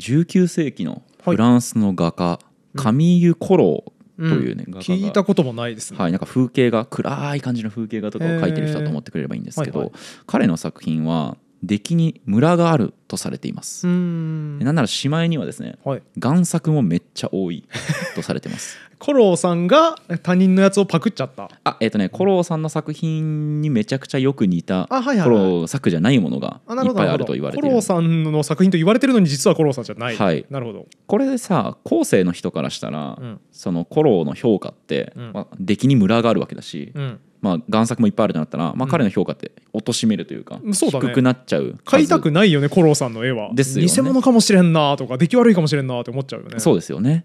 19世紀のフランスの画家、はい、カミーユ・コローというね、うん、聞いたこともないです、ね、はい、なんか風景画暗い感じの風景画とかを描いてる人だと思ってくれればいいんですけど、はいはい、彼の作品は出来にムラがあるとされていますなんならしまいにはですね、はい、贋作もめっちゃ多いとされてます コローさんが他人のやつをパクっちゃったあえっ、ー、とねコローさんの作品にめちゃくちゃよく似た、はいはい、コロー作じゃないものがいっぱいあると言われてるコローさんの作品と言われてるのに実はコローさんじゃない、はい、なるほどこれでさ後世の人からしたら、うん、そのコローの評価って、うん、まあ、出来にムラがあるわけだし、うんまあ、贋作もいっぱいあるとなったら、まあ、彼の評価って貶めるというか、うん、低くなっちゃう買いたくないよね五郎さんの絵はですよ、ね、偽物かもしれんなとか出来悪いかもしれんなって思っちゃうよねそうですよね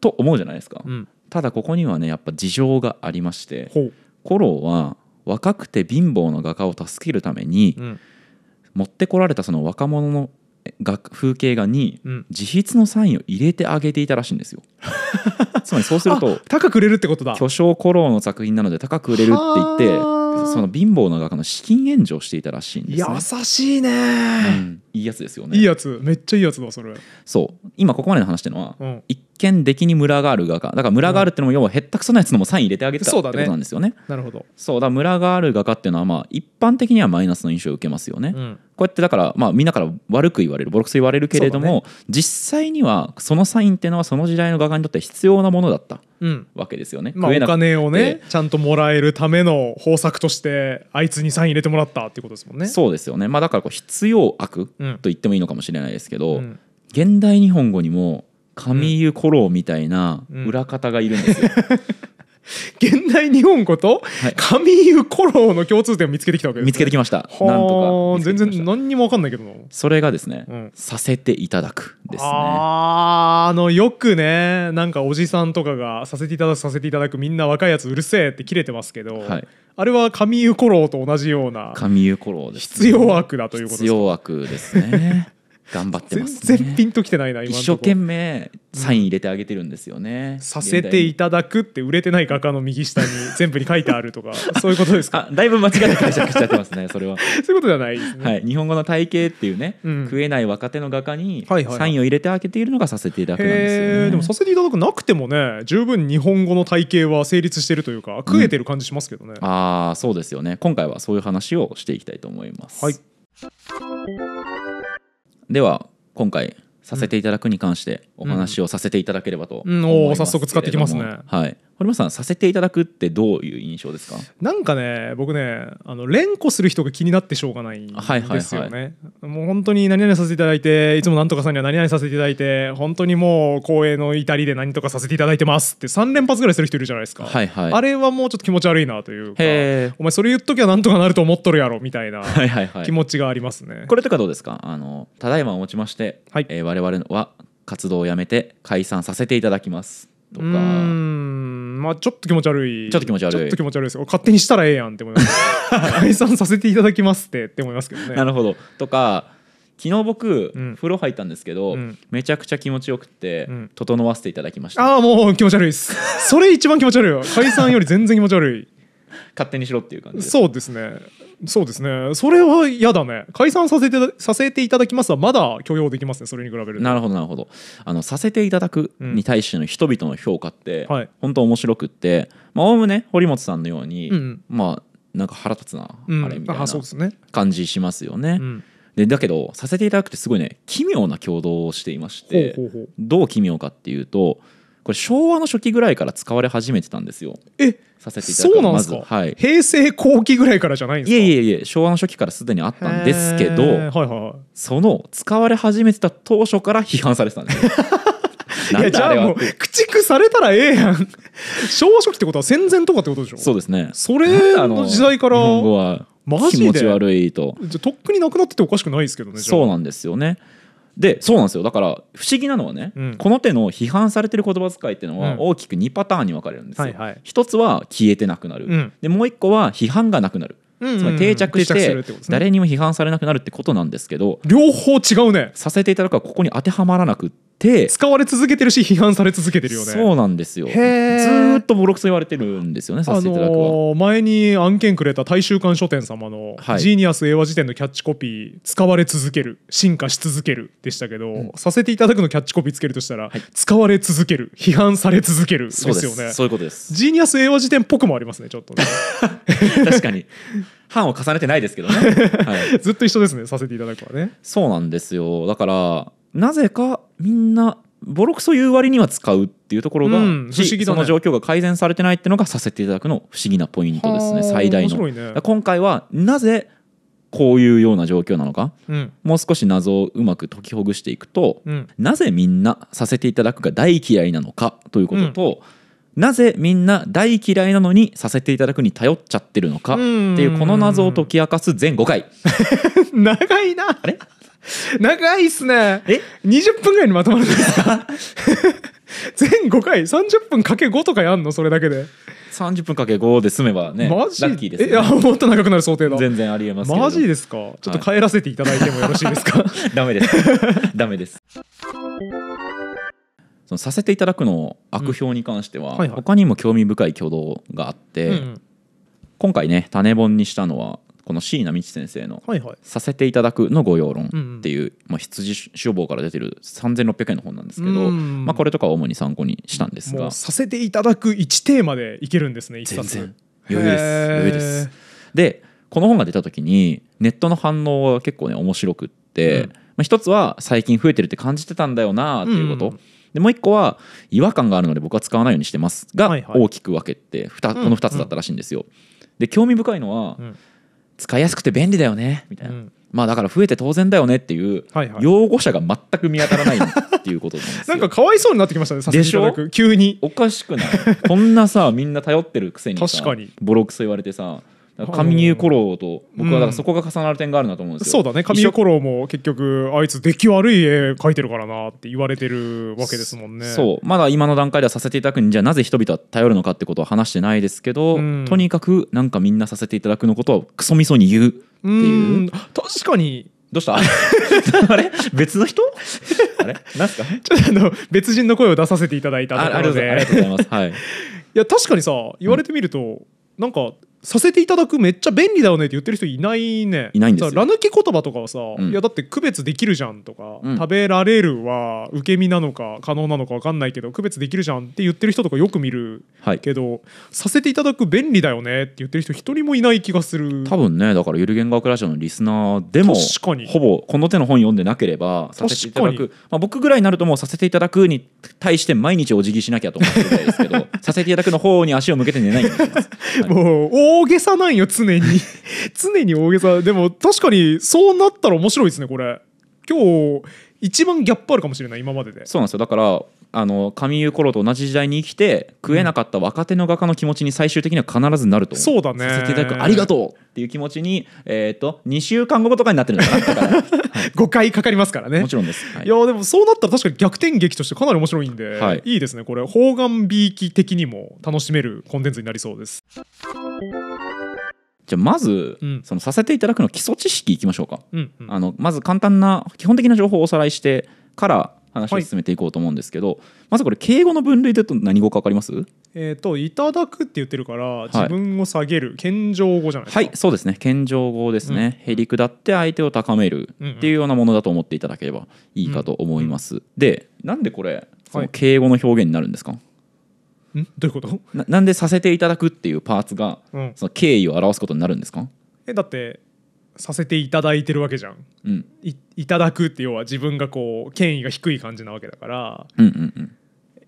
と思うじゃないですか、うん、ただここにはねやっぱ事情がありまして五郎は若くて貧乏の画家を助けるために、うん、持ってこられたその若者の風景画に自筆のサインを入れてあげていたらしいんですよ。つまりそうすると高く売れるってことだ巨匠コローの作品なので高く売れるって言ってその貧乏な画家の資金援助をしていたらしいんです、ね、優しいね、うん、いいやつですよねいいやつめっちゃいいやつだそれそう今ここまでの話っていうのは、うん、一見出来にムラがある画家だからムラがあるっていうのも要はへったくそなやつのもサイン入れてあげてたってことなんですよね、ね、なるほどそうだムラがある画家っていうのはまあ一般的にはマイナスの印象を受けますよね、うん、こうやってだからまあみんなから悪く言われるボロクソ言われるけれども、ね、実際にはそのサインっていうのはその時代の画家にとって必要なものだったわけですよね、まあ、お金をねちゃんともらえるための方策としてあいつにサイン入れてもらったっていうことですもんねそうですよねまあだからこう必要悪、うんと言ってもいいのかもしれないですけど、うん、現代日本語にも上湯コロみたいな裏方がいるんですよ。現代日本語と上湯コロの共通点を見つけてきたわけです、見つけてきましたなんとか全然何にも分かんないけどそれがですね、うん、させていただくですねあのよくねなんかおじさんとかがさせていただくさせていただくみんな若いやつうるせえって切れてますけど、はい、あれは神湯古老と同じような神湯古老です、ね、必要悪だということです必要悪ですね頑張ってます、ね、全然ピンときてないな一生懸命サイン入れてあげてるんですよね、うん、させていただくって売れてない画家の右下に 全部に書いてあるとかそういうことですかだいぶ間違って解釈しちゃってますねそれはそういうことじゃない、ね、はい、日本語の体系っていうね、うん、食えない若手の画家にサインを入れてあげているのがさせていただくなんですよね、でもさせていただくなくてもね十分日本語の体系は成立してるというか食えてる感じしますけどね、うん、ああそうですよね今回はそういう話をしていきたいと思いますはいでは今回させていただくに関してお話をさせていただければと思います、うん、うん、お早速使っていきますねはい堀本さんさせていただくってどういう印象ですかなんかね僕ねあの連呼する人が気になってしょうがないんですよね、はいはいはい、もう本当に何々させていただいていつも何とかさんには何々させていただいて本当にもう光栄の至りで何とかさせていただいてますって3連発ぐらいする人いるじゃないですか、はいはい、あれはもうちょっと気持ち悪いなというかお前それ言っときゃ何とかなると思っとるやろみたいな気持ちがありますね、はいはいはい、これとかどうですかあのただいまをもちまして、はいえー、我々は活動をやめて解散させていただきますとかまあちょっと気持ち悪いちょっと気持ち悪いちょっと気持ち悪いです勝手にしたらええやんって思います 解散させていただきますってって思いますけどねなるほどとか昨日僕、うん、風呂入ったんですけど、うん、めちゃくちゃ気持ちよくて、うん、整わせていただきましたああもう気持ち悪いですそれ一番気持ち悪いよ解散より全然気持ち悪い勝手にしろっていう感じそうですねそうですねそれは嫌だね解散させてさせていただきますはまだ許容できますねそれに比べるなるほどなるほどあのさせていただくに対しての人々の評価って、うん、本当面白くって、まあ、おおむね堀本さんのように、うん、まあなんか腹立つな、うん、あれみたいな感じしますよね。でだけどさせていただくってすごいね奇妙な共同をしていましてどう奇妙かっていうとこれ昭和の初期ぐらいから使われ始めてたんですよえさせていただそうんですはい、平成後期ぐらいからじゃないんですかいえいえいえ昭和の初期からすでにあったんですけど、はいはい、その使われ始めてた当初から批判されてたんです いやじゃあもう駆逐されたらええやん昭和初期ってことは戦前とかってことでしょそうですねそれの時代からマジ気持ち悪いとじゃとっくになくなってておかしくないですけどねそうなんですよねでそうなんですよだから不思議なのはね、うん、この手の批判されてる言葉遣いっていうのは大きく2パターンに分かれるんですよ。一、うんはいはい、つは消えてなくなる、うん、でもう一個は批判がなくなるつまり定着して誰にも批判されなくなるってことなんですけど両方違うねさせていただくはここに当てはまらなくて使われ続けてるし批判され続けてるよねそうなんですよずっとボロクソ言われてるんですよねさせていただくは、前に案件くれた大衆館書店様の「ジーニアス英和辞典」のキャッチコピー「使われ続ける進化し続ける」でしたけど、させていただくのキャッチコピーつけるとしたら、使われ続ける批判され続けるですよねそういうことですジーニアス英和辞典っぽくもありますねちょっとね 確かに班を重ねてないですけどね、はい、ずっと一緒ですねさせていただくはねそうなんですよだからなぜかみんなボロクソ言う割には使うっていうところが、うん、不思議、ね、その状況が改善されてないっていうのがさせていただくの不思議なポイントですね最大の、ね、今回はなぜこういうような状況なのか、うん、もう少し謎をうまく解きほぐしていくと、うん、なぜみんなさせていただくが大嫌いなのかということと、なぜみんな大嫌いなのにさせていただくに頼っちゃってるのかっていうこの謎を解き明かす全5回 長いなあれ長いっすねえ20分ぐらいにまとまるんですか全5 回30分かけ5とかやんのそれだけで30分かけ5で済めばねマジラッキーです、ね、いやもっと長くなる想定だ全然ありえますマジですかちょっと帰らせていただいてもよろしいですか ダメですダメですそのさせていただくの悪評に関しては、他にも興味深い挙動があって、今回ね種本にしたのはこの椎名道先生の「させていただく」の御用論っていう、まあ、羊書房から出てる3600円の本なんですけど、まあ、これとかを主に参考にしたんですがさせていただく1テーマでいけるんですね1冊全然余裕です余裕ですでこの本が出た時にネットの反応は結構ね面白くって、うん、まあ、一つは最近増えてるって感じてたんだよなっていうこと、うんでもう1個は違和感があるので僕は使わないようにしてますが、はいはい、大きく分けてこの2つだったらしいんですよ。で興味深いのは、使いやすくて便利だよねみたいな。まあだから増えて当然だよねっていう擁護者が全く見当たらないっていうことなんですよ なんかかわいそうになってきましたねすがに急におかしくないこんなさみんな頼ってるくせにさ ボロクソ言われてさ神湯五郎と僕はだからそこが重なる点があるなと思うんですよ、うん、そうだね神湯五郎も結局あいつ出来悪い絵描いてるからなって言われてるわけですもんねそうまだ今の段階ではさせていただくにじゃあなぜ人々は頼るのかってことは話してないですけど、うん、とにかくなんかみんなさせていただくのことをクソみそに言うっていう確かにどうした あれ別の人 あれなんすかちょっとあの別人の声を出させていただいたところでありがとうございます、はい、いや確かにさ言われてみると、うん、なんかさせていただくめっちゃ便利だよねって言ってる人いないねいないんですよラ抜き言葉とかはさ、うん、いやだって区別できるじゃんとか、うん、食べられるは受け身なのか可能なのか分かんないけど区別できるじゃんって言ってる人とかよく見るはい、けど、させていただく便利だよねって言ってる人一人もいない気がする多分ねだからゆる言語学ラジオのリスナーでもほぼこの手の本読んでなければさせていただく、まあ、僕ぐらいになるともうさせていただくに対して毎日お辞儀しなきゃと思ってるんですけど させていただくの方に足を向けて寝ないよう す。はい、もう大げさなんよ、常に。常に大げさ。でも、確かに、そうなったら面白いですね、これ。今日、一番ギャップあるかもしれない、今までで。そうなんですよ。だから、あの上湯ろと同じ時代に生きて食えなかった若手の画家の気持ちに最終的には必ずなるとそうだねさせていただくありがとうっていう気持ちに、えーと、二週間後とかになってるのかなだはい、回 かかりますからねもちろんです、はい、いやでもそうなったら確かに逆転劇としてかなり面白いんで、はい、いいですねこれ方眼美意気的にも楽しめるコンテンツになりそうです。じゃまず、うん、そのさせていただくの基礎知識いきましょうか、うんうん、あのまず簡単な基本的な情報をおさらいしてから話を進めていこうと思うんですけど、はい、まずこれ敬語の分類でと何語か分かりますえっ、と「いただく」って言ってるから自分を下げる、はい、謙譲語じゃないですかはいそうですね謙譲語ですね、うん、へりくだって相手を高めるっていうようなものだと思っていただければいいかと思います、うんうん、でなんでこれその敬語の表現になるんですか、んどういうことななんでさせていただくっていうパーツが、その敬意を表すことになるんですかえだってさせていただいてるわけじゃん、うん、いいただくって要は自分がこう権威が低い感じなわけだから、うんうんうん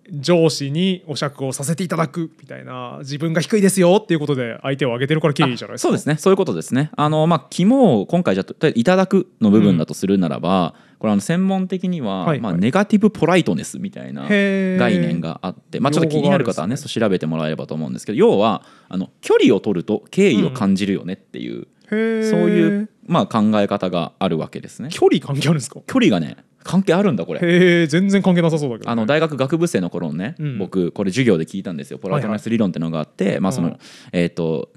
上司にお釈をさせていただくみたいな自分が低いですよっていうことで相手を上げてるから敬意じゃないですかそうですねそういうことですねあのまあ肝を今回じゃいただくの部分だとするならば、うん、これあの専門的には、はいはい、まあ、ネガティブポライトネスみたいな概念があって、まあ、ちょっと気になる方はね、ね、調べてもらえればと思うんですけど要はあの距離を取ると敬意を感じるよねっていう、うそういう、まあ、考え方があるわけですね距離関係あるんですか距離がね関係あるんだこれへえ全然関係なさそうだけど、ね、あの大学学部生の頃ね、うん、僕これ授業で聞いたんですよポラトネス理論ってのがあって、はいはい、まあその、うん、えっ、ー、と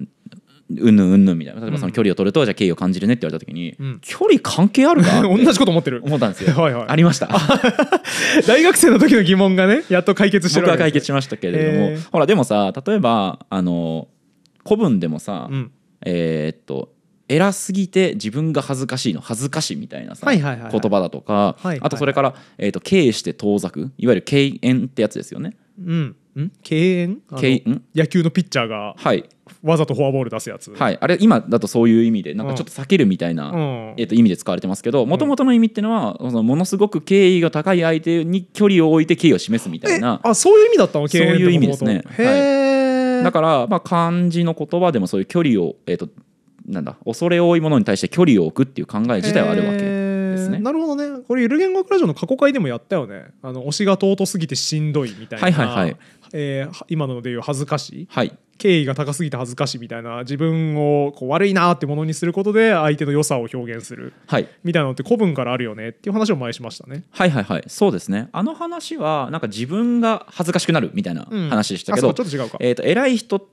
うんぬんうんぬんみたいな例えばその距離を取るとじゃあ敬意を感じるねって言われた時に、うん、距離関係あるか 同じこと思ってる思ったんですよ はい、ありました 大学生の時の疑問がねやっと解決してる僕は解決しましたけれどもほらでもさ例えばあの古文でもさ、えー、っと偉すぎて自分が恥ずかしいの恥ずかしいみたいなさ、言葉だとか、あとそれから、えー、と経して遠ざくいわゆる敬遠ってやつですよね。うんん敬遠敬ん野球のピッチャーが、はい、わざとフォアボール出すやつ、はい、あれ今だとそういう意味でなんかちょっと避けるみたいな、うん、えー、と意味で使われてますけどもともとの意味っていうのはそのものすごく敬意が高い相手に距離を置いて敬意を示すみたいなあそういう意味だったの敬遠そういう意味ですね。へはいだから、まあ、漢字の言葉でもそういう距離を、えーとなんだ恐れ多いものに対して距離を置くっていう考え自体はあるわけですね。なるほどねこれゆる言語学ラジオの過去回でもやったよねあの推しが尊すぎてしんどいみたいな、はいはいはい、えー、今のでいう恥ずかしい、はい、敬意が高すぎて恥ずかしいみたいな自分をこう悪いなってものにすることで相手の良さを表現する、はい、みたいなのって古文からあるよねっていう話を前しましたね。はいはいはいそうですねあの話はなんか自分が恥ずかしくなるみたいな話でしたけど、うん、ちょっと違うか、えーと、偉い人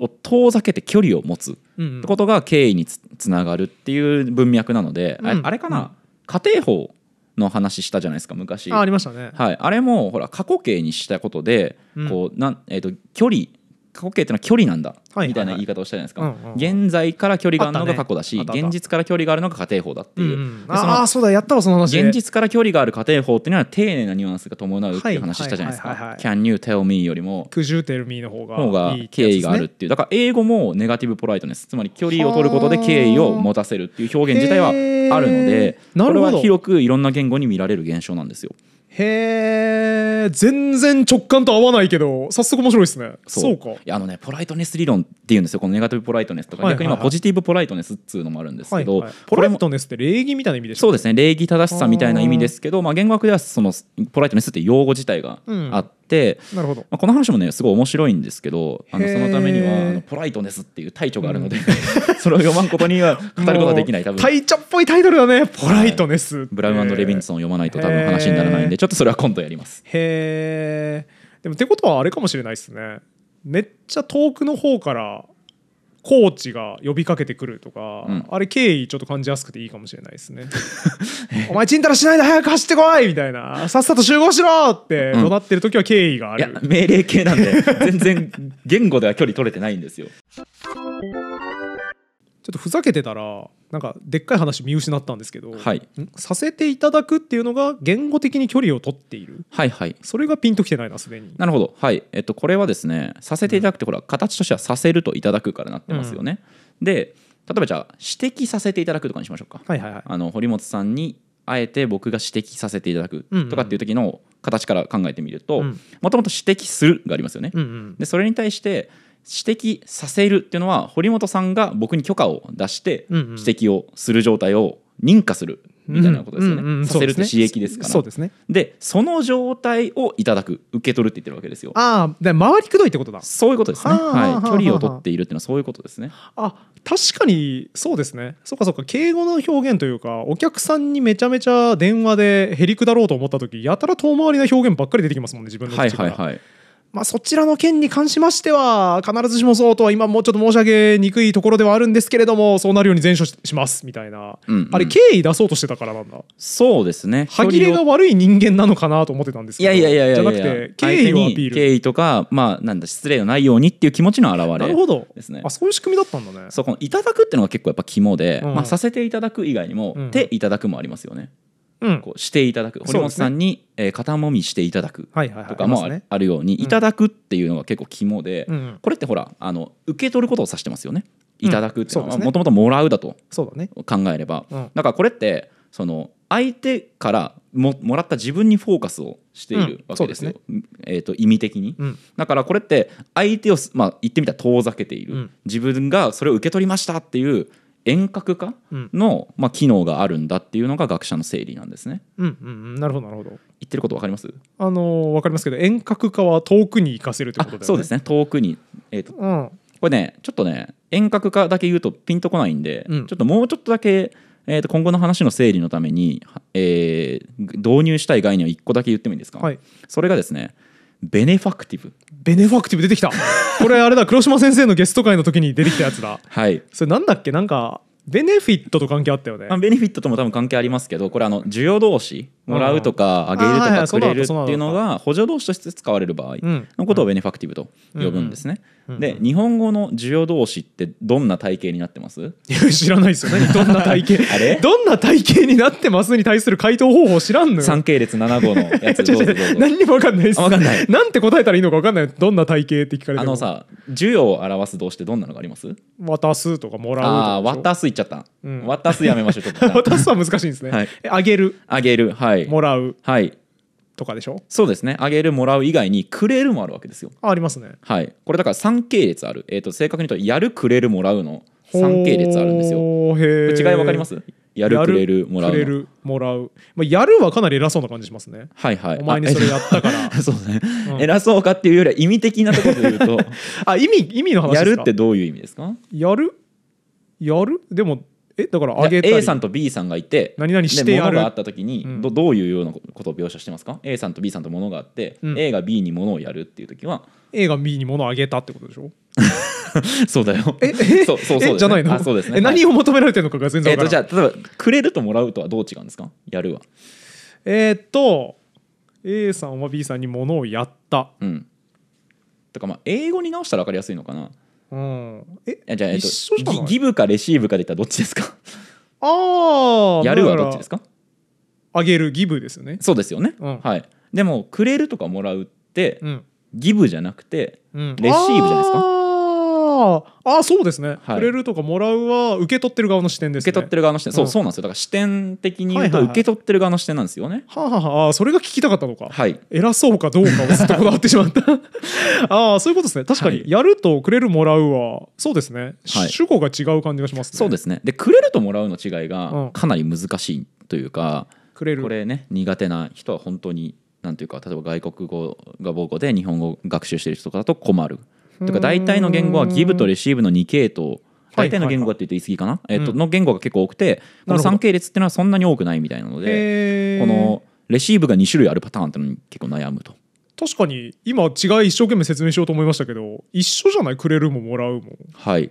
を遠ざけて距離を持つってことが敬意につながるっていう文脈なので、うん、あれかな、うん、家庭法の話したじゃないですか昔あありましたね、はい、あれもほら過去形にしたことで、こうなんえーと距離過去形っていうのは距離なんだ、みたいな言い方をしたじゃないですか、現在から距離があるのが過去だし、現実から距離があるのが家庭法だっていう、ああそうだやったわその話現実から距離がある家庭法っていうのは丁寧なニュアンスが伴うっていう話したじゃないですか「Can you tell me」よりも「Could you tell me」の方が敬意があるっていうだから英語もネガティブポライトネスつまり距離を取ることで敬意を持たせるっていう表現自体はあるのでこれは広くいろんな言語に見られる現象なんですよ。へえ全然直感と合わないけど早速面白いですねそうかいやあのねポライトネス理論っていうんですよこのネガティブポライトネスとか、はいはいはい、逆にまあポジティブポライトネスっつうのもあるんですけど、はいはい、ポライトネスって礼儀みたいな意味でしょそうですね礼儀正しさみたいな意味ですけどまあ、言語学ではそのポライトネスって用語自体があっってなるほど、まあ、この話もねすごい面白いんですけどあのそのためにはあのポライトネスっていう大著があるので、うん、それを読まんことには語ることはできない多分大著っぽいタイトルだねポライトネス、はい、ブラウンレビンソンを読まないと多分話にならないんでちょっとそれは今度やりますへえでもってことはあれかもしれないですねめっちゃ遠くの方からコーチが呼びかけてくるとか、うん、あれ敬意ちょっと感じやすくていいかもしれないですね お前ちんたらしないで早く走ってこいみたいなさっさと集合しろって怒鳴ってる時は敬意がある、うん、命令系なんで全然言語では距離取れてないんですよちょっとふざけてたらなんかでっかい話見失ったんですけど、はい、させていただくっていうのが言語的に距離を取っている、はいはい、それがピンときてないなすでになるほど、はいえっと、これはですねさせていただくって、うん、ほら形としてはさせるといただくからなってますよね、うん、で例えばじゃあ指摘させていただくとかにしましょうか、はいはいはい、あの堀本さんにあえて僕が指摘させていただくとかっていう時の形から考えてみるともともと指摘するがありますよね、うんうん、でそれに対して指摘させるっていうのは堀本さんが僕に許可を出して指摘をする状態を認可するみたいなことですよね、うんうんうん、させるって刺激ですからそうですねでその状態をいただく受け取るって言ってるわけですよああで回りくどいってことだそういうことですねはい距離を取っているっていうのはそういうことですねあ確かにそうですねそうかそうか敬語の表現というかお客さんにめちゃめちゃ電話でへりくだろうと思った時やたら遠回りな表現ばっかり出てきますもんね自分の口からはいはいはいまあ、そちらの件に関しましては、必ずしもそうとは今もうちょっと申し上げにくいところではあるんですけれども、そうなるように全処しますみたいな、うんうん、あれ、敬意出そうとしてたからなんだ。そうですね。歯切れが悪い人間なのかなと思ってたんですけど、いやいやいやじゃなくて、敬意をアピール。敬意とか、まあ、なんだ、失礼のないようにっていう気持ちの表れ、ね、なるほど。ですね。あ、そういう仕組みだったんだね。そう、このいただくっていうのが結構やっぱ肝で、うん、まあ、させていただく以外にも、うん、手いただくもありますよね。こうしていただく、うん、堀本さんに、ねえー、肩もみしていただくとかもあるように、いただくっていうのが結構肝で、うん、これってほらあの受け取ることを指してますよねいただくっていうのはもともともらうだと考えればだ,、からこれってその相手からももらった自分にフォーカスをしているわけですよ、うんね、えーと、と意味的に、うん、だからこれって相手を、まあ、言ってみたら遠ざけている、うん、自分がそれを受け取りましたっていう遠隔化の、まあ、機能があるんだっていうのが学者の整理なんですね。うんうん、うん、なるほどなるほど。言ってることわかります？あのわかりますけど遠隔化は遠くに行かせるってことだよね。そうですね遠くにえっ、ー、と、うん、これねちょっとね遠隔化だけ言うとピンとこないんで、うん、ちょっともうちょっとだけ。えー、と今後の話の整理のために、えー、導入したい概念を1個だけ言ってもいいですか、はい、それがですねベネファクティブベネファクティブ出てきたこれあれだ黒島先生のゲスト会の時に出てきたやつだはいそれなんだっけなんかベネフィットと関係あったよね、あ、ベネフィットとも多分関係ありますけどこれあの需要同士もらうとかあげるとかくれるっていうのが補助動詞として使われる場合のことをベネファクティブと呼ぶんですね。で日本語の需要動詞ってどんな体型になってます知らないですよ何どんな体型 あれどんな体型になってますに対する回答方法知らんのよ三系列7号のやつ 何にも分かんないです分かんないなんて答えたらいいのか分かんないどんな体型って聞かれてあのさ需要を表す動詞ってどんなのがあります渡すとかもらうああ渡すいっちゃった、うん、渡すやめましょうちょっと 渡すは難しいんですね、はい、あげるあげるはいいもらうはいとかでしょそうですねあげるもらう以外にくれるもあるわけですよあありますねはいこれだから3系列ある、えーと、正確に言うとやるくれるもらうの3系列あるんですよへえ違いわかりますやるくれるもらうくれるもらう、まあ、やるはかなり偉そうな感じしますねはいはいお前にそれやったから そうね、うん、偉そうかっていうよりは意味的なところで言うと あ意味意味の話やるってどういう意味ですかやるやるでもえだからあげたり A さんと B さんがいて何々してやるがあった時に、うんどどういうようなことを描写してますか ?A さんと B さんと物があって、うん A が B に物をやるっていう時は A が B に物をあげたってことでしょ そうだよ。えそうそうそうねじゃないのあそうですね。え何を求められてるのかが全然えっわかとじゃあ例えばくれるともらうとはどう違うんですか？やるは。えーっと A さんは B さんに物をやったうん。とかまあ英語に直したらわかりやすいのかな。うん、えじゃあ、えっと、ギブかレシーブかでいったらどっちですかああやるはどっちですかあげるギブですよねそうですよね、うん、はいでもくれるとかもらうって、うん、ギブじゃなくて、レシーブじゃないですかああそうですね、はい、くれるとかもらうは受け取ってる側の視点です、ね、受け取ってる側の視点、うん、そうそうなんですよだから視点的に言うと受け取ってる側の視点なんですよね、はあ、はあはあそれが聞きたかったのか、はい、偉そうかどうかをずっとこだわってしまった ああそういうことですね確かにやるとくれるもらうはそうですね、はい、主語が違う感じがしますねそうですねでくれるともらうの違いがかなり難しいというか、うん、くれるこれね苦手な人は本当になんていうか例えば外国語が母語で日本語学習してる人とかだと困るとか大体の言語はギブとレシーブの2系統大体の言語って言って言い過ぎかな、えっとの言語が結構多くてこの3系列っていうのはそんなに多くないみたいなのでこのレシーブが2種類あるパターンってのに結構悩むと。確かに今違い一生懸命説明しようと思いましたけど一緒じゃないくれるももらうもはい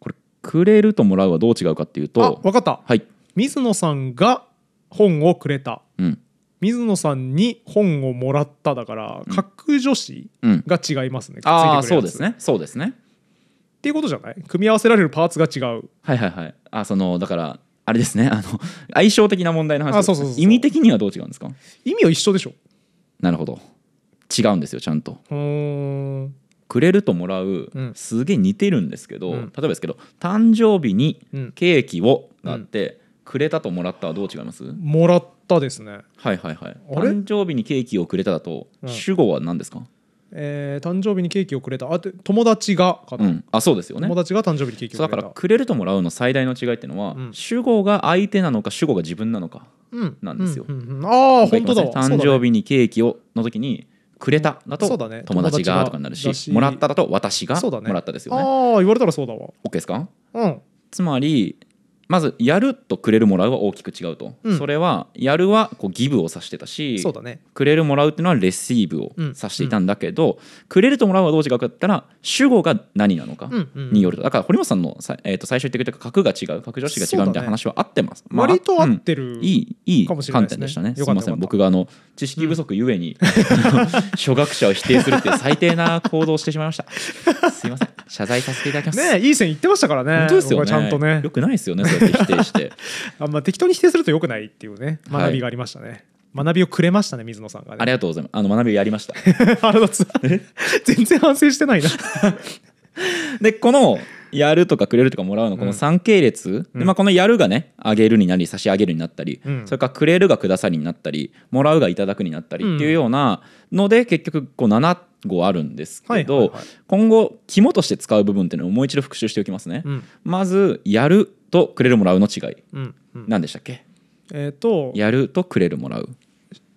これくれるともらうはどう違うかっていうとあ分かった、はい、水野さんが本をくれた、うん、水野さんに本をもらっただから各女子が違いますね、うん、ああそうですねそうですねっていうことじゃない組み合わせられるパーツが違うはいはいはいあそのだからあれですねあの相性的な問題の話あそそうう意味的にはどう違うんですか意味は一緒でしょなるほど違うんですよちゃんとくれるともらう、うん、すげえ似てるんですけど、うん、例えばですけど「誕生日にケーキを」があって、うん、くれたともらったはどう違いますもらっったですねはいはいはい誕生日にケーキをくれただと、主語は何ですかえー、誕生日にケーキをくれたあと友達がかな、うん、あそうですよね友達が誕生日にケーキをくれただからくれるともらうの最大の違いっていうのは、うん、主語が相手なのか主語が自分なのかなんですよ、うんうんうん、ああ本当だ誕生日にケーキをの時にくれただと友達がとかになるしもらっただと私がもらったですよねああ言われたらそうだわ OK ですかうんつまりまず「やる」と「くれる」「もらう」は大きく違うと、うん、それは「やる」はこうギブを指してたし「ね、くれる」「もらう」っていうのはレシーブを指していたんだけど、うん、くれる」と「もらう」はどう違うかったら主語が何なのかによると、だから堀本さんのさ、えー、と最初言ってくれた格が違う格助詞が違うみたいな話は合ってます、ね、まあ、割と合ってる、いいいい観点でしたねすみません僕があの知識不足ゆえに、初学者を否定するっていう最低な行動をしてしまいましたすみません謝罪させていただきますねいい線いってましたからね本当ですよねちゃんとねよくないですよね否定してあんま適当に否定するとよくないっていうね学びがありましたね、はい学びをくれましたね水野さんが、ね、ありがとうございますあの学びをやりました全然反省してないなでこのやるとかくれるとかもらうのこの3系列、うん、でまあ、このやるがねあげるになり差し上げるになったり、うん、それからくれるがくださりになったりもらうがいただくになったりっていうようなので、うん、結局こう7語あるんですけど、はいはいはい、今後肝として使う部分っていうのをもう一度復習しておきますね。まずやるとくれるもらうの違い、うんうん、何でしたっけえっ、ー、とやるとくれるもらう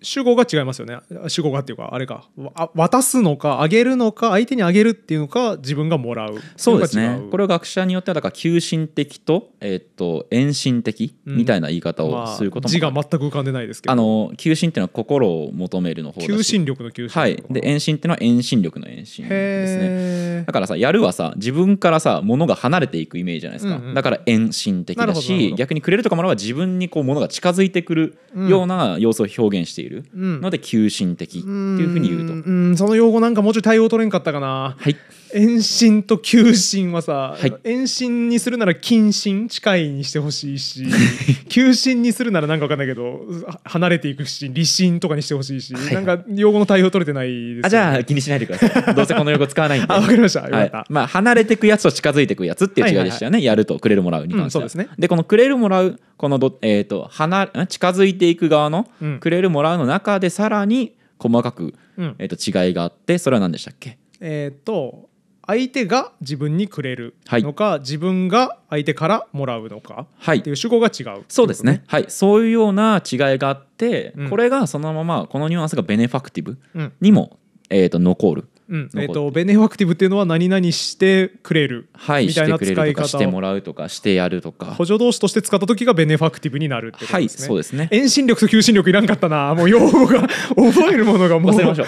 主語が違いますよね主語がっていうかあれか渡すのかあげるのか相手にあげるっていうのか自分がもらうそうですねこれは学者によってはだから求心的と,、えー、っと遠心的みたいな言い方をすることも、うんまあ、字が全く浮かんでないですけどあの求心っていうのは心を求めるの方だ求心力の求心はいで遠心っていうのは遠心力の遠心ですねだからさやるはさ自分からさ物が離れていくイメージじゃないですか、うんうん、だから遠心的だし逆にくれるとかもらうは自分にこう物が近づいてくるような要素を表現している、うんるので、求心的っていうふうに言うと、うん、うん、その用語なんかもうちょい対応取れんかったかなはい遠心と求心はさ、はい、遠心にするなら近心近いにしてほしいし 求心にするならなんか分かんないけど離れていくし離心とかにしてほしいし、はいはい、なんか用語の対応取れてないですあじゃあ気にしないでください どうせこの用語使わないんであ分かりましたよかった、はい、まあ、離れていくやつと近づいていくやつっていう違いでしたよね、はいはいはい、やるとくれるもらうに関しては、うん、で、ね、このくれるもらうこのど、えーと、離近づいていく側の、くれるもらうの中でさらに細かく、うん、えーと、と違いがあってそれは何でしたっけえっ、ー、と相手が自分にくれるのか、はい、自分が相手からもらうのか、はい、っていう主語が違う、そうですね、はい、そういうような違いがあって、うん、これがそのままこのニュアンスがベネファクティブにも、うん、えーと残るうん、えーと、ベネファクティブっていうのは何々してくれるみたいな使い方、をしてもらうとかしてやるとか補助同士として使った時がベネファクティブになるってことですね、はい、そうですね遠心力と求心力いらんかったなもう用語が 覚えるものがもう忘れましょ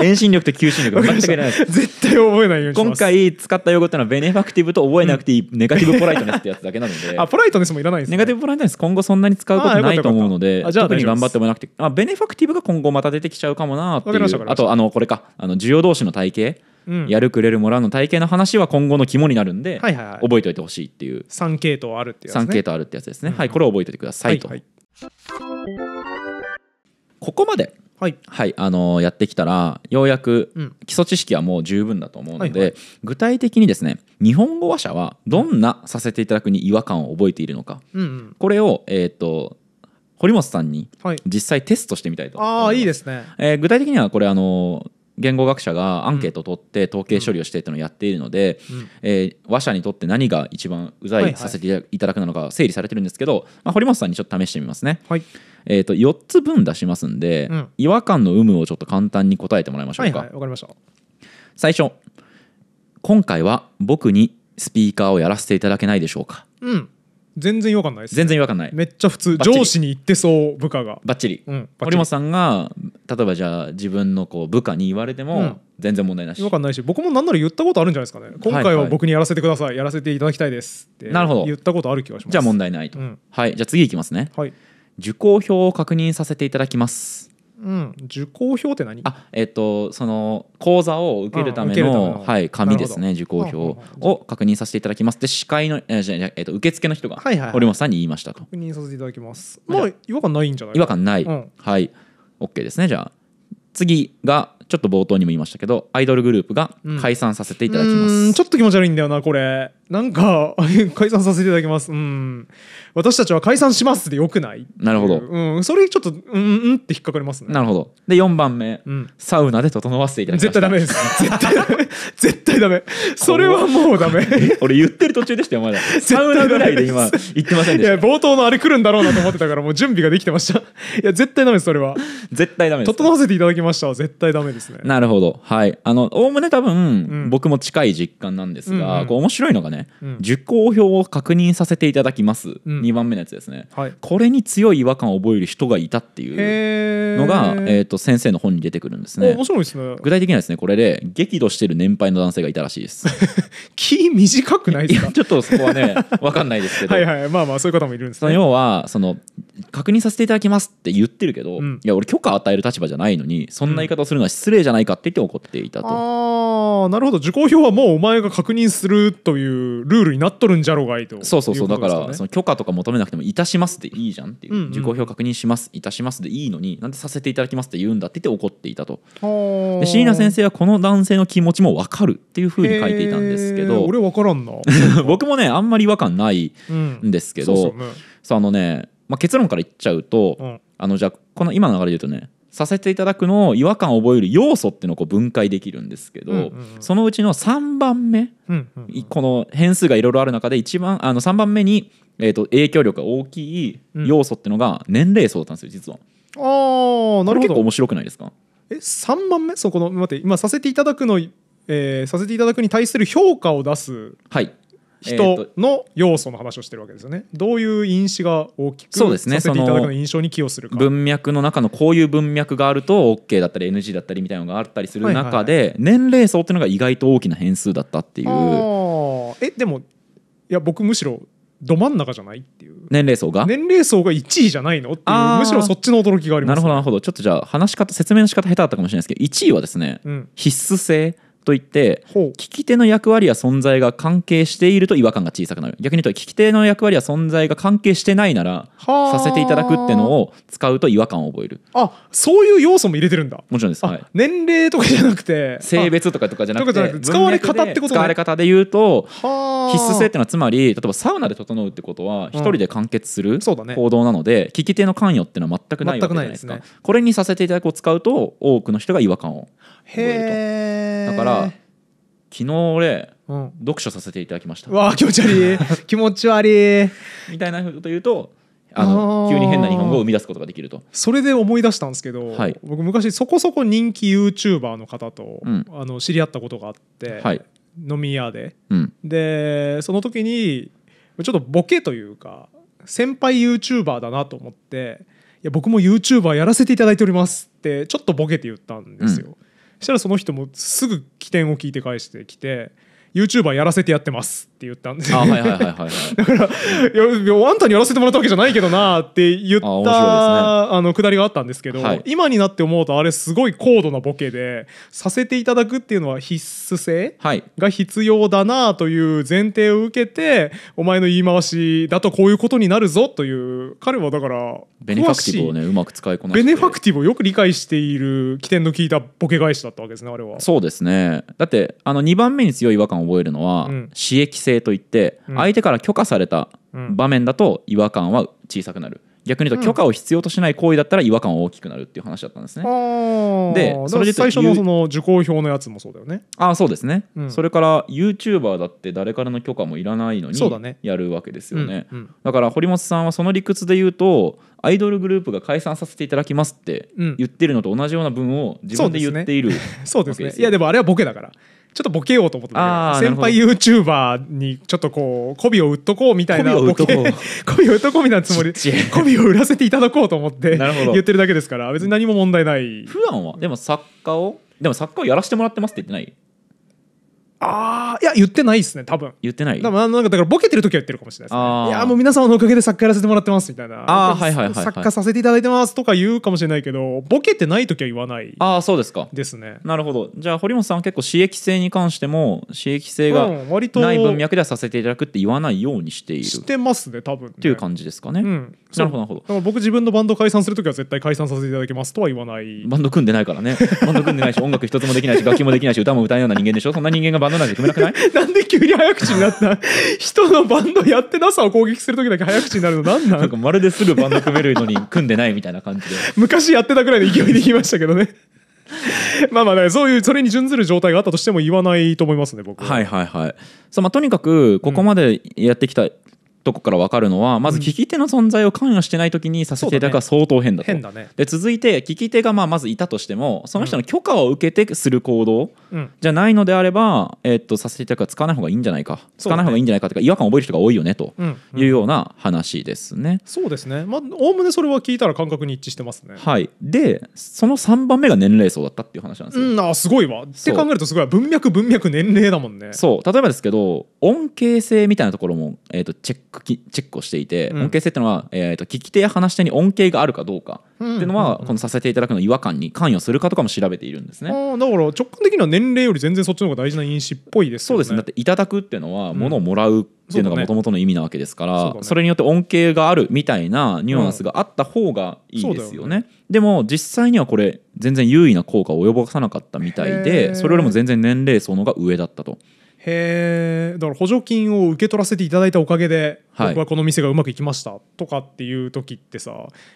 う遠心力と求心力全く ない絶対覚えないように今回使った用語ってのはベネファクティブと覚えなくていい、ネガティブポライトネスってやつだけなのであポライトネスもいらないです、ね、ネガティブポライトネス今後そんなに使うことないと思うのでじあ特に頑張ってもなくてあベネファクティブが今後また出てきちゃうかもなっていうあとあのこれかあの需要同士の体系、うん、やるくれるもらうの体系の話は今後の肝になるんで、はいはいはい、覚えておいてほしいっていう3系統あるってやつ、ね、3系統あるってやつですね、うん、はいこれを覚えておいてくださいと、はいはい、ここまではい、はい、あのー、やってきたらようやく基礎知識はもう十分だと思うので、はいはい、具体的にですね日本語話者はどんなさせていただくに違和感を覚えているのか、うんうん、これを、えーと、と堀本さんに実際テストしてみたいと、はい、ああいいですね、えー、具体的にはこれあのー言語学者がアンケートを取って統計処理をしてっていうのをやっているので、えー、話者にとって何が一番うざいさせていただくのか整理されてるんですけど、まあ、堀本さんにちょっと試してみますね、はいえー、と4つ分出しますんで、違和感の有無をちょっと簡単に答えてもらいましょうかはいはい、かりました最初今回は僕にスピーカーをやらせていただけないでしょうか、うん全然違和感ないです、ね、全然違和感ないめっちゃ普通上司に言ってそう部下がばっちり堀本さんが例えばじゃあ自分のこう部下に言われても、うん、全然問題なし違和感ないし僕も何なら言ったことあるんじゃないですかね今回は僕にやらせてください、はいはい、やらせていただきたいですってなるほど言ったことある気がしますじゃあ問題ないと、うん、はいじゃあ次いきますね、はい、受講票を確認させていただきますうん、受講票って何あ、えっと、その講座を受けるための,、はい、紙ですね受講票を確認させていただきますで司会の、えじゃえっと、受付の人が堀本さんに言いましたと確認させていただきますまあ違和感ないんじゃない違和感ない、はい OK ですねじゃあ次がちょっと冒頭にも言いましたけどアイドルグループが解散させていただきます、うん、ちょっと気持ち悪いんだよなこれなんか 解散させていただきますうん私たちは解散しますでよくないなるほど、うん、それちょっとうんうんって引っかかりますねなるほどで4番目、うん、サウナで整わせていただきま絶対ダメです絶対ダメ絶対ダメそれはもうダメ俺言ってる途中でしたよまだ サウナぐらいで今言ってませんでしたいや冒頭のあれ来るんだろうなと思ってたからもう準備ができてましたいや絶対ダメですそれは絶対ダメです整わせていただきました絶対ダメですですねなるほどはいあのおおむね多分、僕も近い実感なんですが、うんうん、こう面白いのがね、うん、受講票を確認させていただきます、うん、2番目のやつですね、はい、これに強い違和感を覚える人がいたっていうのが、えーと、先生の本に出てくるんですね面白いですね具体的にはですねこれで激怒してる年配の男性がいたらしいです 気短くないですかちょっとそこはね分かんないですけどはいはいまあまあそういう方もいるんです、ね、要はその確認させていただきますって言ってるけど、うん、いや俺許可与える立場じゃないのにそんな言い方をするのは失失礼じゃないかって言って怒っていたとああなるほど受講票はもうお前が確認するというルールになっとるんじゃろうがいと、そうそうそうだからその許可とか求めなくても「いたします」でいいじゃんっていう、うんうん、受講票確認しますいたしますでいいのになんでさせていただきますって言うんだって言って怒っていたとで椎名先生はこの男性の気持ちも分かるっていうふうに書いていたんですけど俺分からんな 僕もねあんまり違和感ないんですけど、うん、そう、ね、あのね、まあ、結論から言っちゃうと、うん、あのじゃあこの今の流れで言うとねさせていただくのを違和感を覚える要素っていうのをこう分解できるんですけど、うんうんうん、そのうちの3番目、うんうんうん、この変数がいろいろある中で一番あの3番目に、えー、と影響力が大きい要素っていうのが年齢層だったんですよ実は。ああなるほど。結構面白くないですかえ3番目そこの待って今させていただくの、えー、させていただくに対する評価を出す。はい人の要素の話をしてるわけですよね。どういう因子が大きくさせていただくの印象に寄与するか。文脈の中のこういう文脈があると OK だったり NG だったりみたいなのがあったりする中で、年齢層っていうのが意外と大きな変数だったっていう。えでもいや僕むしろど真ん中じゃないっていう年齢層が年齢層が1位じゃないのっていうむしろそっちの驚きがあります、ね、なるほどなるほどちょっとじゃあ話し方説明の仕方下手だったかもしれないですけど1位はですね、うん、必須性と言って聞き手の役割や存在が関係していると違和感が小さくなる逆に言うと聞き手の役割や存在が関係してないならさせていただくってのを使うと違和感を覚えるあそういう要素も入れてるんだもちろんです、はい、年齢とかじゃなくて性別とかとかじゃなくて使われ方ってこと、ね、使われ方で言うと必須性ってのはつまり例えばサウナで整うってことは一人で完結する行動なので、聞き手の関与っていうのは全くないわけじゃないですか、ね、これにさせていただくを使うと多くの人が違和感を覚えるとだから昨日俺、うん、読書させていただきましたわあ気持ち悪い 気持ち悪いみたいなこと言うとあの急に変な日本語を生み出すことができるとそれで思い出したんですけど、はい、僕昔そこそこ人気 YouTuber の方と、うん、あの知り合ったことがあって、はい、飲み屋で、うん、でその時にちょっとボケというか先輩 YouTuber だなと思って「いや僕も YouTuber やらせていただいております」ってちょっとボケて言ったんですよ。うんしたらその人もすぐ起点を聞いて返してきて YouTuber やらせてやってますって言ったんですあはいはいはいはい、はい、だからいやあんたにやらせてもらったわけじゃないけどなって言ったあ、ね、あのくだりがあったんですけど、はい、今になって思うとあれすごい高度なボケでさせていただくっていうのは必須性が必要だなという前提を受けてお前の言い回しだとこういうことになるぞという彼はだからベネファクティブをねうまく使いこなしてベネファクティブをよく理解している起点の聞いたボケ返しだったわけですねあれは。そうですねだってあの2番目に強い違和感を覚えるのは、うん、刺激制といって、相手から許可された場面だと違和感は小さくなる。逆に言うと許可を必要としない行為だったら違和感は大きくなるっていう話だったんですね。でそれで最初のその受講表のやつもそうだよね。ああそうですね、うん、それから YouTuber だって誰からの許可もいらないのにやるわけですよね。だから堀本さんはその理屈で言うとアイドルグループが解散させていただきますって言ってるのと同じような文を自分で言っている、ね、そうですね。いやでもあれはボケだから。ちょっとボケようと思って先輩 YouTuber にちょっとこう媚びを売っとこうみたいな媚びを売っとこう みたいなつもり媚びを売らせていただこうと思って 言ってるだけですから別に何も問題ない普段はでも作家をでも作家をやらせてもらってますって言ってないああいや言ってないですね多分言ってないだからなんかだからボケてる時は言ってるかもしれないです、ね、いやもう皆様のおかげで作家やらせてもらってますみたいなあ、はい、はいはいはい、作家させていただいてますとか言うかもしれないけどボケてない時は言わないああそうですかですねなるほどじゃあ堀本さんは結構刺激性に関しても刺激性がない文脈ではさせていただくって言わないようにしている、してますね多分、ね、っていう感じですかね、うんなるほどなるほどだから僕自分のバンド解散するときは絶対解散させていただきますとは言わないバンド組んでないからね バンド組んでないし音楽一つもできないし楽器もできないし歌も歌うような人間でしょそんな人間がバンドなんて組めなくないなんで急に早口になった人のバンドやってなさを攻撃するときだけ早口になるのなんなんかまるですぐバンド組めるのに組んでないみたいな感じで昔やってたぐらいの勢いで言いましたけどね まあまあねそういうそれに準ずる状態があったとしても言わないと思いますね僕は。はいはいはい。さまあとにかくここまでやってきたとこから分かるのはまず聞き手の存在を関与してない時にさせていただくは相当変だと、ねね、で続いて聞き手がまあまずいたとしてもその人の許可を受けてする行動じゃないのであれば、えー、っとさせていただくは使わない方がいいんじゃないか、使わない方がいいんじゃないかというか違和感を覚える人が多いよねというような話ですね。うんうん、そうですねまあおおむねそれは聞いたら感覚に一致してますね。はいでその3番目が年齢層だったっていう話なんですよ。うん、あすごいわって考えるとすごい文脈文脈年齢だもんね。そう例えばですけど音形性みたいなところも、えー、っとチェッククチェックをしていて、うん、恩恵性っていうのは、えーと、聞き手や話し手に恩恵があるかどうかっていうのは、このさせていただくの違和感に関与するかとかも調べているんですね、あだから直感的には年齢より全然そっちの方が大事な因子っぽいです、ね、そうですねだっていただくっていうのはものをもらうっていうのがもともとの意味なわけですから、ね、それによって恩恵があるみたいなニュアンスがあった方がいいですよねよね、でも実際にはこれ全然優位な効果を及ぼさなかったみたいでそれよりも全然年齢層のが上だったと。へえだから補助金を受け取らせていただいたおかげで、僕はこの店がうまくいきましたとかっていう時ってさ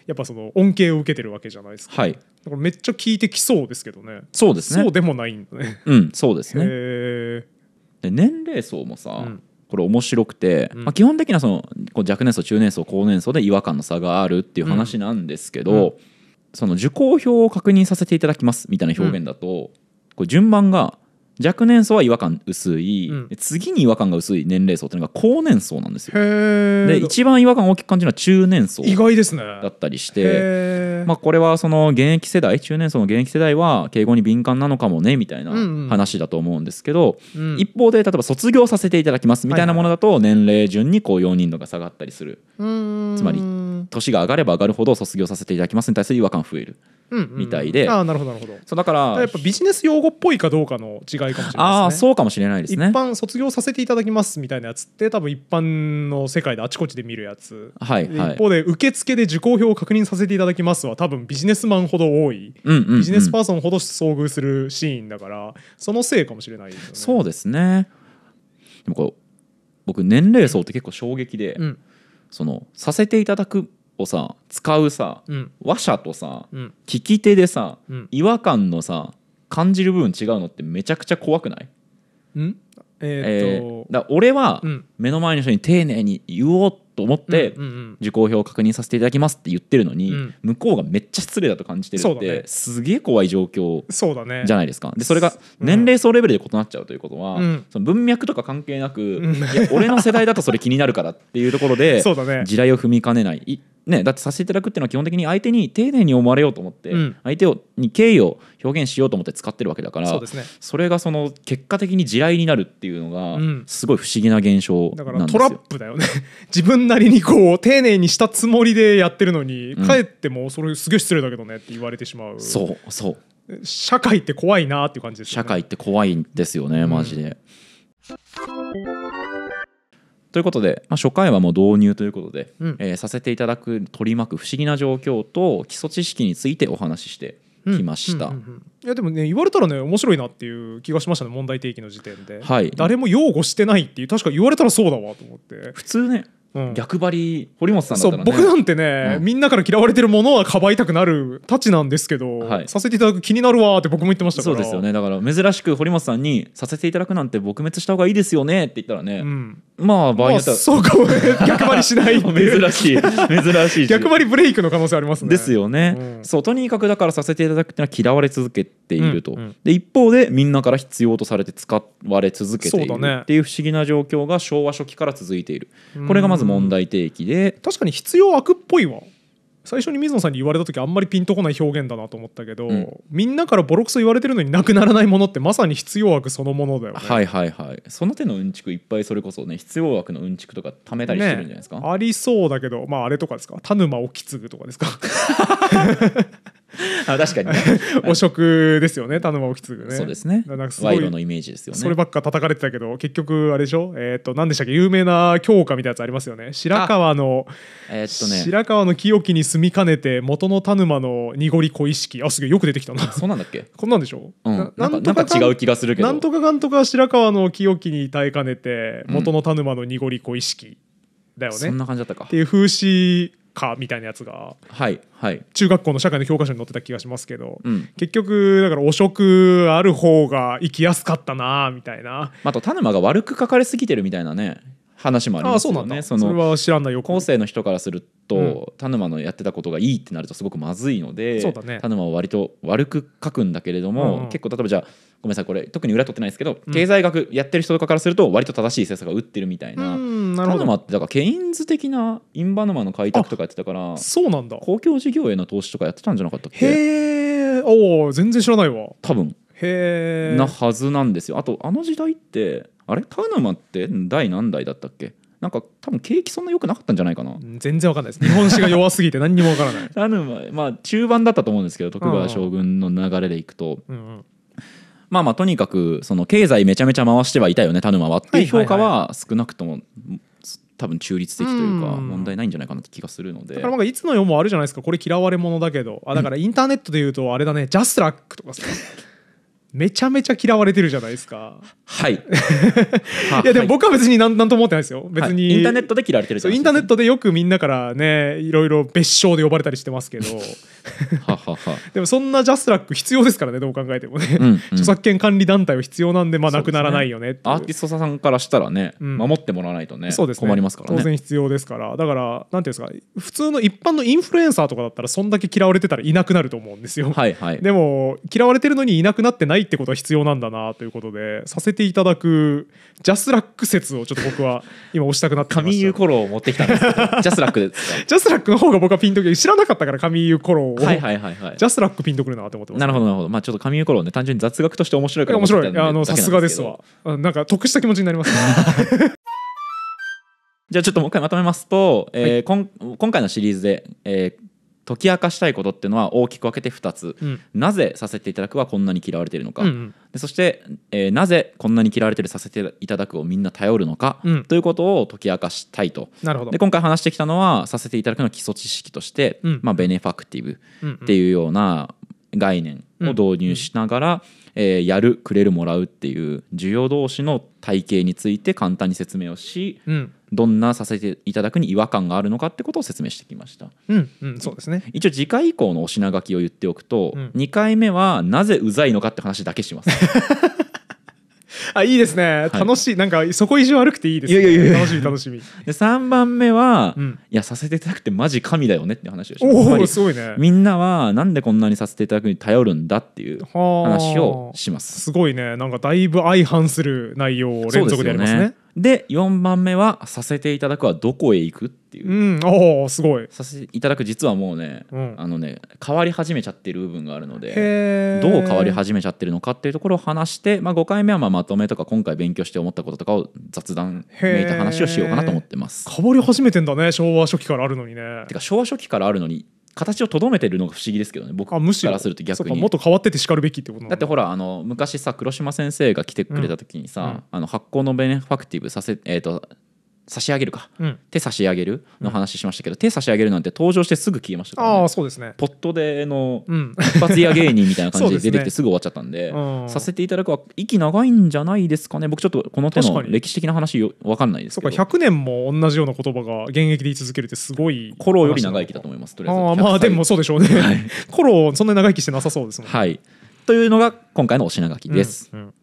やっぱその恩恵を受けてるわけじゃないですか、はい、だからめっちゃ聞いてきそうですけどねそうですねそうでもないんだねうんそうですねで年齢層もさ、うん、これ面白くて、うん、まあ、基本的にはそのこう若年層中年層高年層で違和感の差があるっていう話なんですけど、うん、その受講票を確認させていただきますみたいな表現だと、こう順番が若年層は違和感薄い、うん、次に違和感が薄い年齢層っていうのが高年層なんですよで一番違和感を大きく感じるのは中年層意外ですねだったりして、まあ、これはその現役世代中年層の現役世代は敬語に敏感なのかもねみたいな話だと思うんですけど、うんうん、一方で例えば卒業させていただきますみたいなものだと年齢順にこう容認度が下がったりする、はいはい、つまり年が上がれば上がるほど卒業させていただきますに対する違和感増える。みたいで、うんうん、あなるほどなるほどそうだからやっぱビジネス用語っぽいかどうかの違いかもしれないですねあそうかもしれないですね一般卒業させていただきますみたいなやつって多分一般の世界であちこちで見るやつ、はい、はい、一方で受付で受講票を確認させていただきますは多分ビジネスマンほど多い、うん、うん、ビジネスパーソンほど遭遇するシーンだからそのせいかもしれない、ね、そうですねでもこう僕年齢層って結構衝撃で、うんそのさせていただくをさ使うさ、うん、話者とさ、うん、聞き手でさ、うん、違和感のさ感じる部分違うのってめちゃくちゃ怖くないんえー、えー、だ俺は目の前の人に丁寧に言おうっと思って、受講票を確認させていただきますって言ってるのに、向こうがめっちゃ失礼だと感じてるって、すげえ怖い状況じゃないですか。でそれが年齢層レベルで異なっちゃうということは、その文脈とか関係なく、いや俺の世代だとそれ気になるからっていうところで 地雷を踏みかねないね、だってさせていただくっていうのは基本的に相手に丁寧に思われようと思って、うん、相手をに敬意を表現しようと思って使ってるわけだから、ね、それがその結果的に地雷になるっていうのがすごい不思議な現象だからトラップだよね 自分なりにこう丁寧にしたつもりでやってるのに、うん、かえってもそれすげえ失礼だけどねって言われてしまうそうそう社会って怖いなっていう感じですね社会って怖いですよねマジで。うんということで、まあ、初回はもう導入ということで、うん、えー、させていただく取り巻く不思議な状況と基礎知識についてお話ししてきました、うんうんうんうん、いやでもね言われたらね面白いなっていう気がしましたね問題提起の時点で、はい、誰も擁護してないっていう確か言われたらそうだわと思って普通ね逆張り堀本さんだら、ね、僕なんてね、みんなから嫌われてるものはかばいたくなるたちなんですけど、はい、させていただく気になるわって僕も言ってましたからそうですよねだから珍しく堀本さんに「させていただくなんて撲滅した方がいいですよね」って言ったらね、うん、まあ場合によっては、まあ、そうか 逆張りしない 珍しい珍しい逆張りブレイクの可能性ありますねですよね、うん、そうとにかくだからさせていただくっていうのは嫌われ続けてていると、うんうん、で一方でみんなから必要とされて使われ続けているっていう不思議な状況が昭和初期から続いている、ね、これがまず問題提起で確かに必要悪っぽいわ最初に水野さんに言われた時あんまりピンとこない表現だなと思ったけど、うん、みんなからボロクソ言われてるのになくならないものってまさに必要悪そのものだよねはいはいはいその手のうんちくいっぱいそれこそね必要悪のうんちくとか貯めたりしてるんじゃないですか、ね、ありそうだけどまああれとかですか田沼意次とかですか あ確かに、ね、汚職ですよね田沼意次ねそうですね賄賂のイメージですよねそればっか叩かれてたけど結局あれでしょえっ、ー、と何でしたっけ有名な教科みたいなやつありますよね白川の、えー、っとね、白川の清きに住みかねて元の田沼の濁り小意識あすげえよく出てきたな そうなんだっけこんなんでしょ、うん、ななんとか違う気がするけどなんとかかんとか白川の清きに耐えかねて元の田沼の濁り小意識、だよねそんな感じだったかっていう風刺かみたいなやつが、はいはい、中学校の社会の教科書に載ってた気がしますけど、うん、結局だから汚職ある方が生きやすかったなみたいなあと田沼が悪く書かれすぎてるみたいなね話もありますよねそれは知らないよ後世の人からすると、田沼のやってたことがいいってなるとすごくまずいので、ね、田沼を割と悪く書くんだけれども、うんうん、結構例えばじゃあごめんなさいこれ特に裏取ってないですけど、うん、経済学やってる人とかからすると割と正しい政策が打ってるみたいな,、な田沼ってだからケインズ的なインバヌマの開拓とかやってたからそうなんだ公共事業への投資とかやってたんじゃなかったっけへえお全然知らないわ多分へえなはずなんですよあとあの時代ってあれカ沼って第何代だったっけなんか多分景気そんな良くなかったんじゃないかな全然わかんないです日本史が弱すぎて何にもわからない田沼 まあ中盤だったと思うんですけど徳川将軍の流れでいくと、うんうん、まあまあとにかくその経済めちゃめちゃ回してはいたよね田沼はっていう評価は少なくとも、多分中立的というか問題ないんじゃないかなって気がするのでだからなんかいつの世もあるじゃないですかこれ嫌われ者だけどあだからインターネットで言うとあれだね、ジャスラックとかさめちゃめちゃ嫌われてるじゃないですか。はい。いやでも僕は別になんなんとも思ってないですよ。別に、はい、インターネットで嫌われてる、ね、インターネットでよくみんなからね、いろいろ別称で呼ばれたりしてますけど。ははは。でもそんなジャスラック必要ですからね、どう考えてもね。うんうん、著作権管理団体は必要なんで、まあなくならないよねね。アーティストさんからしたらね、守ってもらわないとね、そうですね困りますからね。当然必要ですから。だから、なんていうんですか、普通の一般のインフルエンサーとかだったら、そんだけ嫌われてたらいなくなると思うんですよ。はいはい。でも、嫌われてるのにいなくなってないないってことは必要なんだなということでさせていただくジャスラック説をちょっと僕は今押したくなってました紙湯コロを持ってきたんです ジャスラックですかジャスラックの方が僕はピンとくる知らなかったから紙湯コロを、はいはいはいはい、ジャスラックピンとくるなと思ってます、ね、なるほどなるほどまあちょっと紙湯コロね単純に雑学として面白いから面白いあのさすがですわなんか得した気持ちになります、ね じゃあちょっともう一回まとめますと、えー、はい、今回のシリーズで、えー、解き明かしたいことっていうのは大きく分けて2つ、うん、なぜさせていただくはこんなに嫌われてるのか、うんうん、でそして、えー、なぜこんなに嫌われてるさせていただくをみんな頼るのか、うん、ということを解き明かしたいとで今回話してきたのはさせていただくの基礎知識として、まあ、ベネファクティブっていうような、概念を導入しながら、えー、やるくれるもらうっていう需要同士の体系について簡単に説明をし、うん、どんなさせていただくに違和感があるのかってことを説明してきました、うんうん、そうですね一応次回以降のお品書きを言っておくと、うん、2回目はなぜうざいのかって話だけします あいいですね楽しい、なんかそこ以上悪くていいですねいやいやいや楽しみ楽しみ で3番目は、うん、いやさせていただくってマジ神だよねって話をしておおすごいねみんなはなんでこんなにさせていただくに頼るんだっていう話をしますすごいねなんかだいぶ相反する内容を連続でありますねで4番目は「させていただくはどこへ行く?」っていう、うん、おすごいさせていただく実はもうね、うん、あのね変わり始めちゃってる部分があるのでどう変わり始めちゃってるのかっていうところを話して、まあ、5回目はまあまとめとか今回勉強して思ったこととかを雑談めいた話をしようかなと思ってます変わり始めてんだね昭和初期からあるのにねてか昭和初期からあるのに形をとどめてるのが不思議ですけどね僕からすると逆にもっと変わっててしかるべきってことだってほらあの昔さ黒島先生が来てくれた時にさ、うんあの発行のベネファクティブさせ、えーと差し上げるか、うん、手差し上げるの話しましたけど、うん、手差し上げるなんて登場してすぐ消えましたね、あそうですねポットでの一発屋芸人みたいな感じで 出てきてすぐ終わっちゃったんでね、させていただくは息長いんじゃないですかね僕ちょっとこの手の歴史的な話分かんないですけどそうか100年も同じような言葉が現役で言い続けるってすごいコより長生きだと思いますとりあえずあまあでもそうでしょうね、はい、コロそんなに長生きしてなさそうですもんね、はい、というのが今回のお品書きです、うんうん、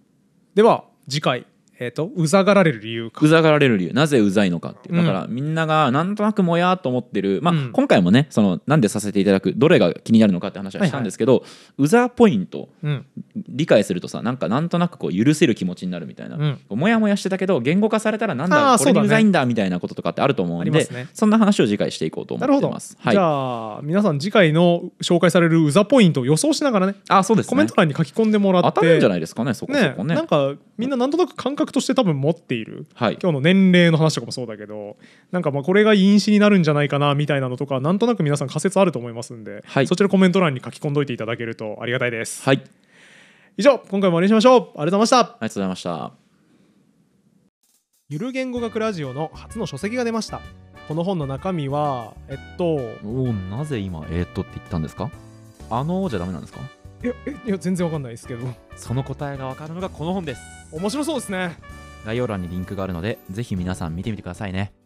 では次回えーと、うざがられる理由うざがられる理由なぜうざいのかっていうだから、みんながなんとなくもやっと思ってる、まあ、今回もねそのなんでさせていただくどれが気になるのかって話はしたんですけど、はいはい、うざポイント、うん、理解するとさなんかなんとなくこう許せる気持ちになるみたいな、うん、もやもやしてたけど言語化されたらなんだこれにうざいんだみたいなこととかってあると思うんで、ね、そんな話を次回していこうと思ってます、はい、じゃあ皆さん次回の紹介されるうざポイントを予想しながらねあそうです、ね、コメント欄に書き込んでもらって当たるんじゃないですかねそこそこね、ね、なんかみんななんとなく感覚として多分持っている、はい、今日の年齢の話とかもそうだけどなんかまあこれが飲酒になるんじゃないかなみたいなのとかなんとなく皆さん仮説あると思いますんで、はい、そちらコメント欄に書き込んどいていただけるとありがたいです。はい、以上今回も終わりにしましょうありがとうございましたありがとうございましたゆる言語学ラジオの初の書籍が出ましたこの本の中身はえっとおなぜ今えー、っとって言ったんですかあのじゃダメなんですかいやいや全然わかんないですけどその答えがわかるのがこの本です面白そうですね概要欄にリンクがあるのでぜひ皆さん見てみてくださいね